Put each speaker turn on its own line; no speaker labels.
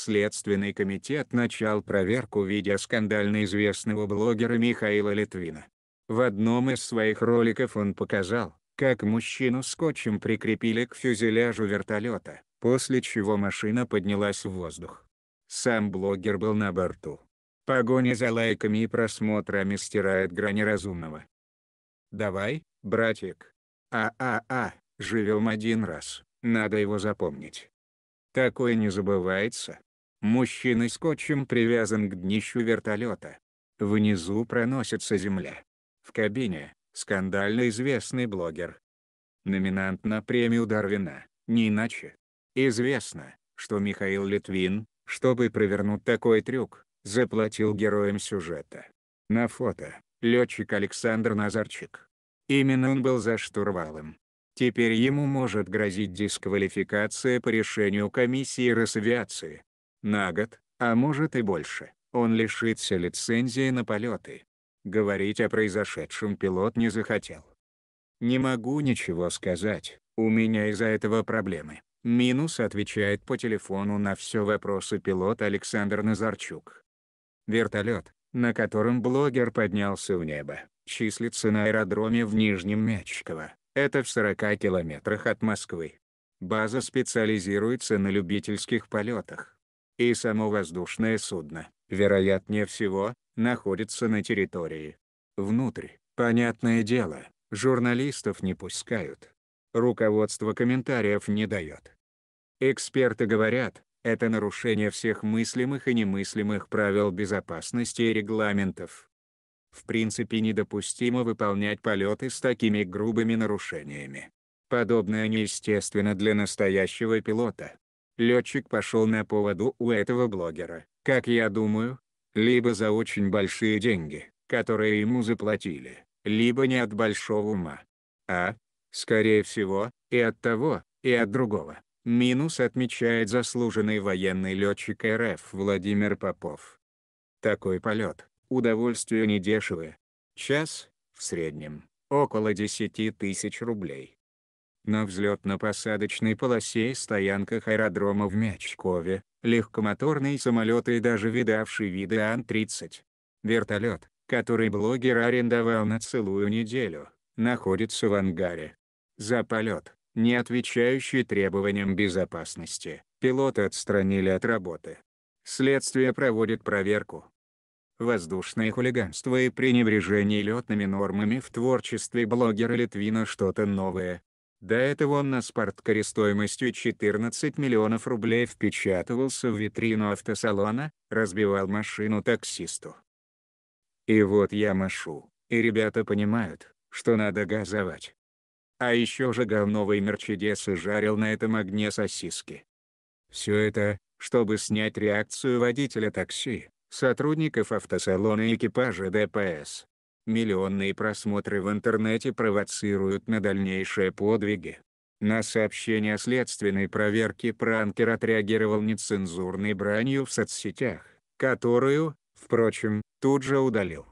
Следственный комитет начал проверку видео скандально известного блогера Михаила Литвина. В одном из своих роликов он показал, как мужчину скотчем прикрепили к фюзеляжу вертолета, после чего машина поднялась в воздух. Сам блогер был на борту. Погоня за лайками и просмотрами стирает грани разумного. «Давай, братик. А-а-а, живем один раз, надо его запомнить. Такое не забывается». Мужчина скотчем привязан к днищу вертолета. Внизу проносится земля. В кабине – скандально известный блогер. Номинант на премию Дарвина, не иначе. Известно, что Михаил Литвин, чтобы провернуть такой трюк, заплатил героям сюжета. На фото – летчик Александр Назарчик. Именно он был за штурвалом. Теперь ему может грозить дисквалификация по решению комиссии Росавиации на год, а может и больше, он лишится лицензии на полеты. Говорить о произошедшем пилот не захотел. «Не могу ничего сказать, у меня из-за этого проблемы». Минус отвечает по телефону на все вопросы пилот Александр Назарчук. Вертолет, на котором блогер поднялся в небо, числится на аэродроме в Нижнем Мячково, это в 40 километрах от Москвы. База специализируется на любительских полетах и само воздушное судно, вероятнее всего, находится на территории. Внутрь, понятное дело, журналистов не пускают. Руководство комментариев не дает. Эксперты говорят, это нарушение всех мыслимых и немыслимых правил безопасности и регламентов. В принципе недопустимо выполнять полеты с такими грубыми нарушениями. Подобное неестественно для настоящего пилота летчик пошел на поводу у этого блогера, как я думаю, либо за очень большие деньги, которые ему заплатили, либо не от большого ума. А, скорее всего, и от того, и от другого. Минус отмечает заслуженный военный летчик РФ Владимир Попов. Такой полет, удовольствие недешевое. Час, в среднем, около 10 тысяч рублей. На взлетно-посадочной полосе и стоянках аэродрома в Мячкове, легкомоторные самолеты и даже видавший виды Ан-30. Вертолет, который блогер арендовал на целую неделю, находится в ангаре. За полет, не отвечающий требованиям безопасности, пилоты отстранили от работы. Следствие проводит проверку. Воздушное хулиганство и пренебрежение летными нормами в творчестве блогера Литвина что-то новое, до этого он на «Спорткаре» стоимостью 14 миллионов рублей впечатывался в витрину автосалона, разбивал машину таксисту. И вот я машу, и ребята понимают, что надо газовать. А еще же новый мерчедес и жарил на этом огне сосиски. Все это, чтобы снять реакцию водителя такси, сотрудников автосалона и экипажа ДПС. Миллионные просмотры в интернете провоцируют на дальнейшие подвиги. На сообщение о следственной проверке пранкер отреагировал нецензурной бранью в соцсетях, которую, впрочем, тут же удалил.